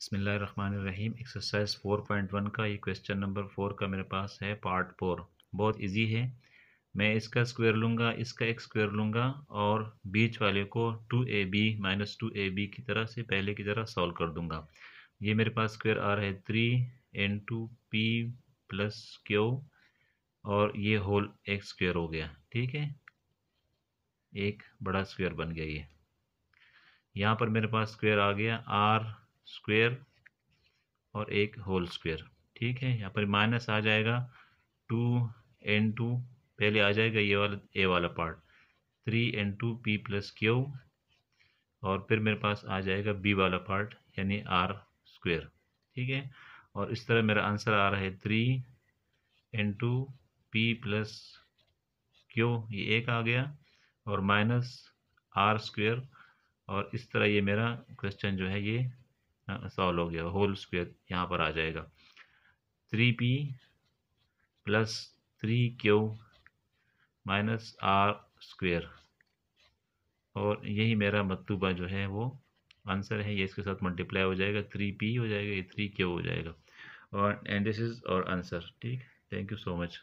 बसमीम एक्सरसाइज 4.1 का ये क्वेश्चन नंबर फोर का मेरे पास है पार्ट फोर बहुत इजी है मैं इसका स्क्वायर लूँगा इसका एक स्क्वायर लूँगा और बीच वाले को two A B minus two A B की तरह से पहले की तरह सॉल्व कर दूँगा ये मेरे पास स्क्वायर आ रहा है three N two P plus Q और ये होल एक स्क्वायर हो गया ठीक है एक बड़ा स्क्वायर बन गया ये यहाँ पर मेरे पास स्क्वायर आ गया आर स्क्वेयर और एक होल स्क्वेयर ठीक है यहाँ पर माइनस आ जाएगा टू एन टू पहले आ जाएगा ये वाला ए वाला part three N two P plus Q और फिर मेरे पास आ जाएगा बी वाला पार्ट यानी आर स्क्वेयर ठीक है और इस तरह मेरा आंसर आ रहा है three N two P plus Q ये एक आ गया और माइनस आर स्क्वेयर और इस तरह ये मेरा क्वेश्चन जो है ये सॉल्व हो गया होल स्क्वेयर यहाँ पर आ जाएगा three P plus three Q minus R square और यही मेरा मतूबा जो है वो आंसर है ये इसके साथ मल्टीप्लाई हो जाएगा थ्री पी हो जाएगा ये थ्री क्यू हो जाएगा और and this is our answer ठीक थैंक यू सो मच